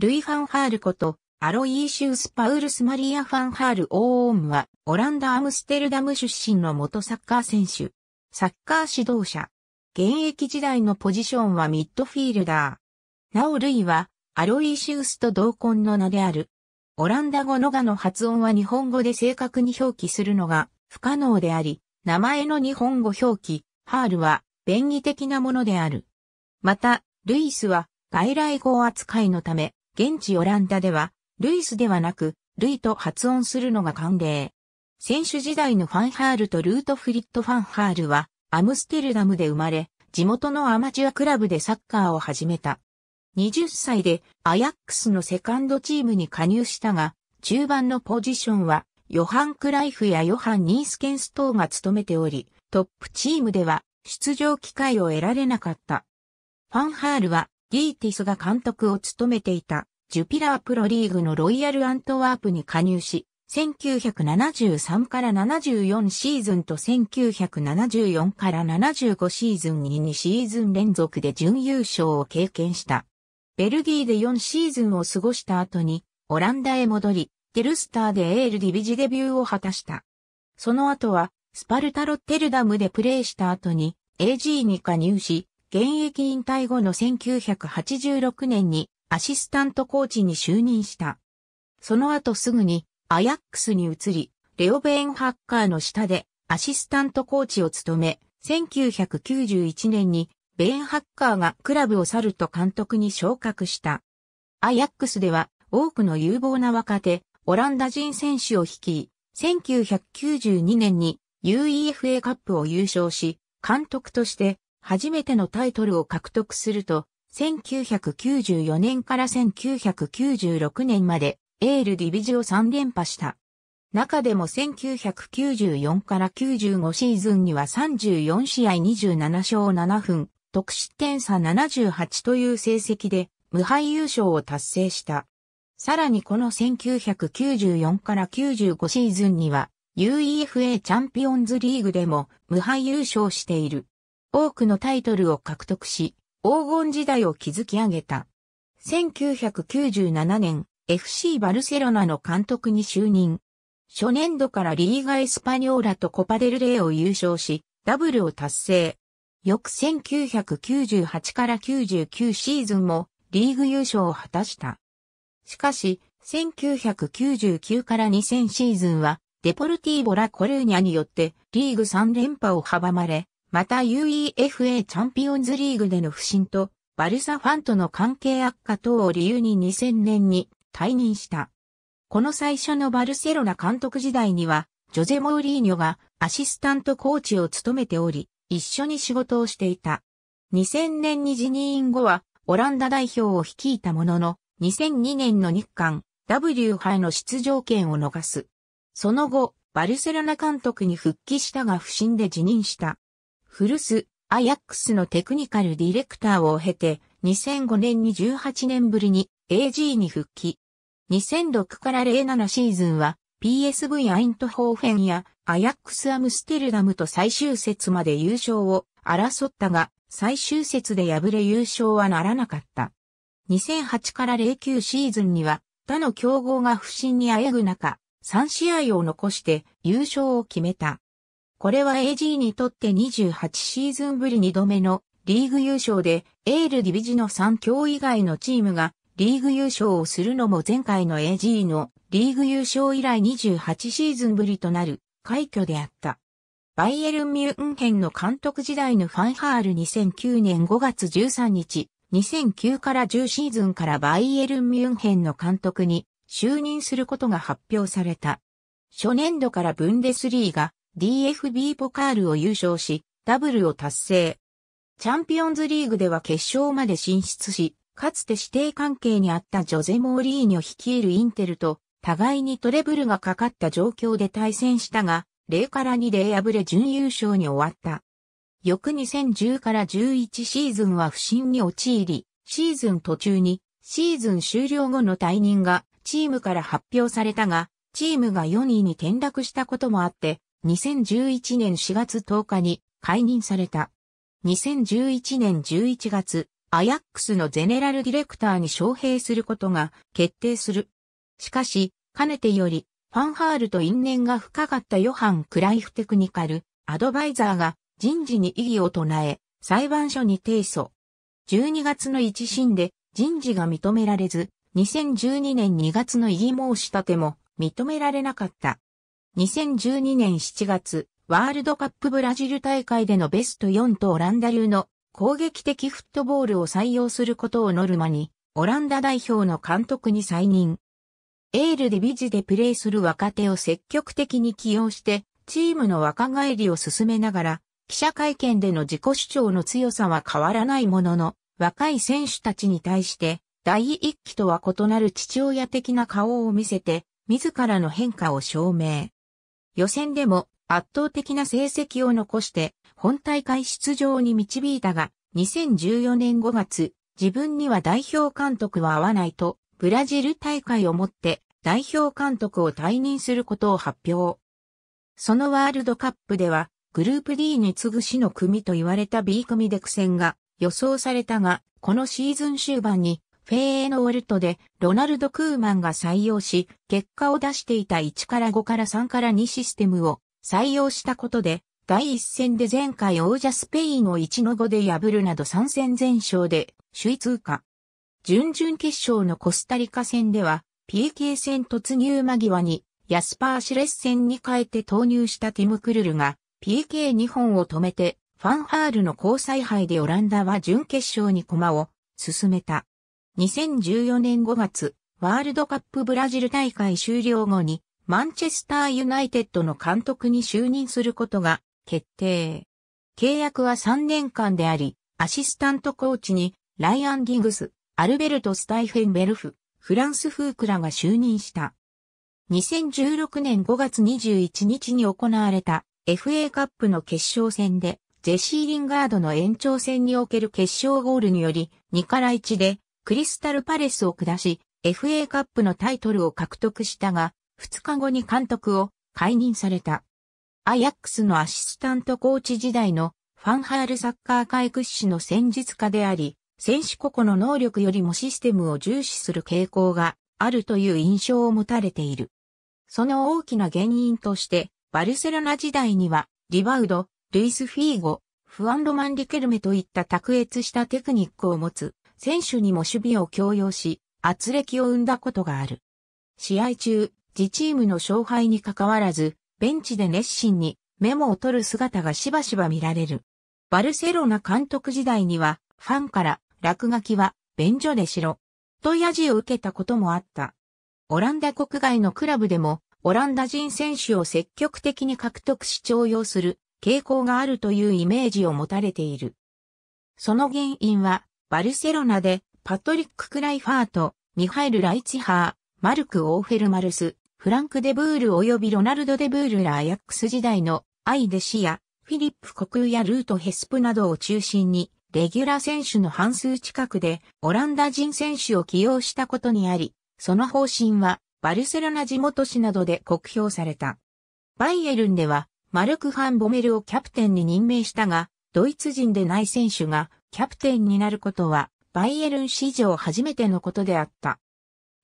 ルイ・ファンハールこと、アロイーシュース・パウルス・マリア・ファンハール・オーオームは、オランダ・アムステルダム出身の元サッカー選手、サッカー指導者。現役時代のポジションはミッドフィールダー。なおルイは、アロイーシウスと同婚の名である。オランダ語のガの発音は日本語で正確に表記するのが不可能であり、名前の日本語表記、ハールは、便宜的なものである。また、ルイスは、外来語扱いのため、現地オランダでは、ルイスではなく、ルイと発音するのが慣例。選手時代のファンハールとルートフリット・ファンハールは、アムステルダムで生まれ、地元のアマチュアクラブでサッカーを始めた。20歳でアヤックスのセカンドチームに加入したが、中盤のポジションは、ヨハン・クライフやヨハン・ニースケンス等が務めており、トップチームでは出場機会を得られなかった。ファンハールはギーティスが監督を務めていたジュピラープロリーグのロイヤルアントワープに加入し、1973から74シーズンと1974から75シーズンに2シーズン連続で準優勝を経験した。ベルギーで4シーズンを過ごした後に、オランダへ戻り、テルスターでエールディビジデビューを果たした。その後は、スパルタロッテルダムでプレーした後に、AG に加入し、現役引退後の1986年にアシスタントコーチに就任した。その後すぐにアヤックスに移り、レオベーン・ハッカーの下でアシスタントコーチを務め、1991年にベーン・ハッカーがクラブを去ると監督に昇格した。アヤックスでは多くの有望な若手、オランダ人選手を率い、1992年に UEFA カップを優勝し、監督として初めてのタイトルを獲得すると、1994年から1996年まで、エールディビジを3連覇した。中でも1994から95シーズンには34試合27勝7分、得失点差78という成績で無敗優勝を達成した。さらにこの1994から95シーズンには UEFA チャンピオンズリーグでも無敗優勝している。多くのタイトルを獲得し、黄金時代を築き上げた。1997年、FC バルセロナの監督に就任。初年度からリーガエスパニョーラとコパデルレーを優勝し、ダブルを達成。翌1998から99シーズンもリーグ優勝を果たした。しかし、1999から2000シーズンはデポルティーボラコルーニャによってリーグ3連覇を阻まれ、また UEFA チャンピオンズリーグでの不振と、バルサファンとの関係悪化等を理由に2000年に退任した。この最初のバルセロナ監督時代には、ジョゼ・モーリーニョがアシスタントコーチを務めており、一緒に仕事をしていた。2000年に辞任後は、オランダ代表を率いたものの、2002年の日韓 W 杯の出場権を逃す。その後、バルセロナ監督に復帰したが不審で辞任した。古巣、アヤックスのテクニカルディレクターを経て、2005年に18年ぶりに AG に復帰。2006から07シーズンは PSV アイントホーフェンやアヤックスアムステルダムと最終節まで優勝を争ったが、最終節で敗れ優勝はならなかった。2008から09シーズンには他の競合が不振にあえぐ中、3試合を残して優勝を決めた。これは AG にとって28シーズンぶり2度目のリーグ優勝で、エールディビジの3強以外のチームがリーグ優勝をするのも前回の AG のリーグ優勝以来28シーズンぶりとなる快挙であった。バイエルン・ミュンヘンの監督時代のファンハール2009年5月13日、2009から10シーズンからバイエルン・ミュンヘンの監督に就任することが発表された。初年度からブンデスリーが DFB ポカールを優勝し、ダブルを達成。チャンピオンズリーグでは決勝まで進出し、かつて指定関係にあったジョゼ・モーリーニョ率いるインテルと、互いにトレブルがかかった状況で対戦したが、0から2で敗れ準優勝に終わった。翌2010から11シーズンは不振に陥り、シーズン途中に、シーズン終了後の退任がチームから発表されたが、チームが4位に転落したこともあって、2011年4月10日に解任された。2011年11月、アヤックスのゼネラルディレクターに招聘することが決定する。しかし、かねてより、ファンハールと因縁が深かったヨハン・クライフテクニカル、アドバイザーが人事に異議を唱え、裁判所に提訴。12月の一審で人事が認められず、2012年2月の異議申し立ても認められなかった。2012年7月、ワールドカップブラジル大会でのベスト4とオランダ流の攻撃的フットボールを採用することをノルマに、オランダ代表の監督に再任。エールでビジでプレーする若手を積極的に起用して、チームの若返りを進めながら、記者会見での自己主張の強さは変わらないものの、若い選手たちに対して、第一期とは異なる父親的な顔を見せて、自らの変化を証明。予選でも圧倒的な成績を残して本大会出場に導いたが、2014年5月、自分には代表監督は合わないと、ブラジル大会をもって代表監督を退任することを発表。そのワールドカップでは、グループ D に次ぐ死の組と言われた B 組で苦戦が予想されたが、このシーズン終盤にフェーノールトでロナルド・クーマンが採用し、結果を出していた1から5から3から2システムを採用したことで、第一戦で前回王者スペインを1の5で破るなど3戦全勝で首位通過。準々決勝のコスタリカ戦では、PK 戦突入間際に、ヤスパーシレス戦に変えて投入したティム・クルルが、PK2 本を止めて、ファンハールの交際杯でオランダは準決勝に駒を進めた。2014年5月、ワールドカップブラジル大会終了後に、マンチェスターユナイテッドの監督に就任することが決定。契約は3年間であり、アシスタントコーチに、ライアン・ギグス、アルベルト・スタイフェンベルフ、フランス・フークラが就任した。2016年5月21日に行われた FA カップの決勝戦で、ジェシー・リンガードの延長戦における決勝ゴールにより、2から1でクリスタルパレスを下し、FA カップのタイトルを獲得したが、2日後に監督を解任された。アヤックスのアシスタントコーチ時代のファンハールサッカー界屈指の戦術家であり、選手個々の能力よりもシステムを重視する傾向があるという印象を持たれている。その大きな原因として、バルセロナ時代には、リバウド、ルイス・フィーゴ、フアンロマン・リケルメといった卓越したテクニックを持つ選手にも守備を強要し、圧力を生んだことがある。試合中、自チームの勝敗に関わらず、ベンチで熱心にメモを取る姿がしばしば見られる。バルセロナ監督時代には、ファンから落書きは便所でしろ、と野じを受けたこともあった。オランダ国外のクラブでも、オランダ人選手を積極的に獲得し徴用する傾向があるというイメージを持たれている。その原因は、バルセロナで、パトリック・クライファート、ミハエル・ライチハー、マルク・オーフェルマルス、フランク・デブール及びロナルド・デブールらアヤックス時代のアイデシア、フィリップ国空やルート・ヘスプなどを中心に、レギュラー選手の半数近くでオランダ人選手を起用したことにあり、その方針はバルセロナ地元紙などで酷評された。バイエルンではマルク・ファン・ボメルをキャプテンに任命したが、ドイツ人でない選手がキャプテンになることは、バイエルン史上初めてのことであった。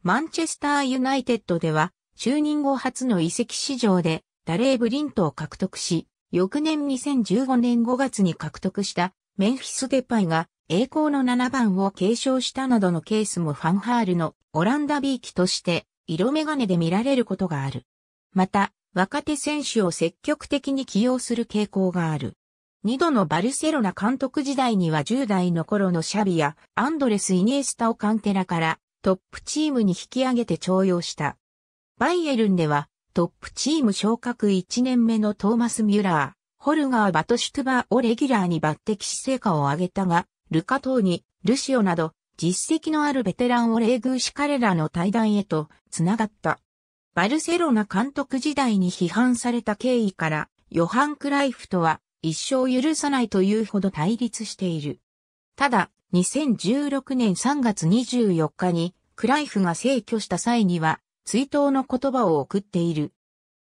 マンチェスターユナイテッドでは、就任後初の移籍史上で、ダレー・ブリントを獲得し、翌年2015年5月に獲得したメンフィス・デパイが栄光の7番を継承したなどのケースもファンハールのオランダビーキとして色眼鏡で見られることがある。また、若手選手を積極的に起用する傾向がある。2度のバルセロナ監督時代には10代の頃のシャビやアンドレス・イニエスタをカンテラからトップチームに引き上げて徴用した。バイエルンではトップチーム昇格1年目のトーマス・ミュラー、ホルガー・バトシュトゥバーをレギュラーに抜擢し成果を上げたが、ルカ・トーニ、ルシオなど実績のあるベテランを冷遇し彼らの対談へと繋がった。バルセロナ監督時代に批判された経緯から、ヨハン・クライフとは一生許さないというほど対立している。ただ、2016年3月24日に、クライフが逝去した際には、追悼の言葉を送っている。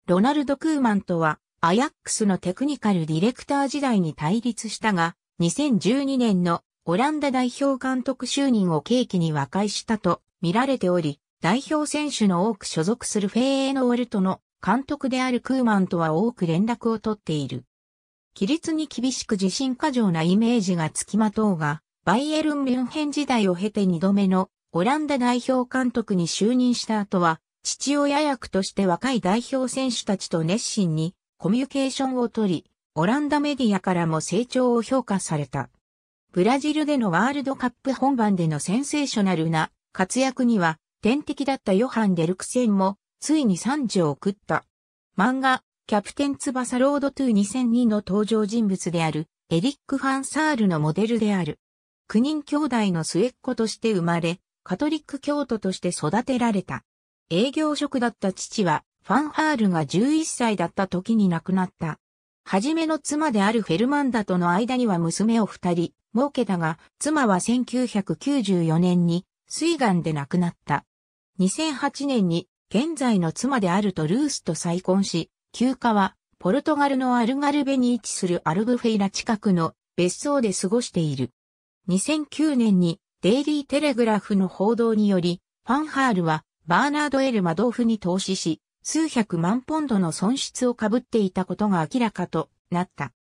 ロナルド・クーマンとは、アヤックスのテクニカルディレクター時代に対立したが、2012年のオランダ代表監督就任を契機に和解したと見られており、代表選手の多く所属するフェーエノールトの監督であるクーマンとは多く連絡を取っている。規律に厳しく自信過剰なイメージがつきまとうが、バイエルン・ミュンヘン時代を経て二度目のオランダ代表監督に就任した後は、父親役として若い代表選手たちと熱心にコミュニケーションをとり、オランダメディアからも成長を評価された。ブラジルでのワールドカップ本番でのセンセーショナルな活躍には天敵だったヨハン・デルクセンもついに賛辞を送った。漫画キャプテン翼ロードトゥ2002の登場人物である、エリック・ファンサールのモデルである。9人兄弟の末っ子として生まれ、カトリック教徒として育てられた。営業職だった父は、ファンハールが11歳だった時に亡くなった。初めの妻であるフェルマンダとの間には娘を二人、儲けたが、妻は1994年に、水癌で亡くなった。2008年に、現在の妻であるトルースと再婚し、休暇は、ポルトガルのアルガルベに位置するアルブフェイラ近くの別荘で過ごしている。2009年にデイリーテレグラフの報道により、ファンハールはバーナード・エル・マドーフに投資し、数百万ポンドの損失を被っていたことが明らかとなった。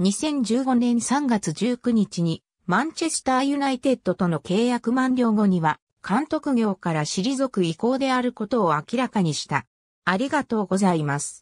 2015年3月19日にマンチェスターユナイテッドとの契約満了後には監督業から退く意向であることを明らかにした。ありがとうございます。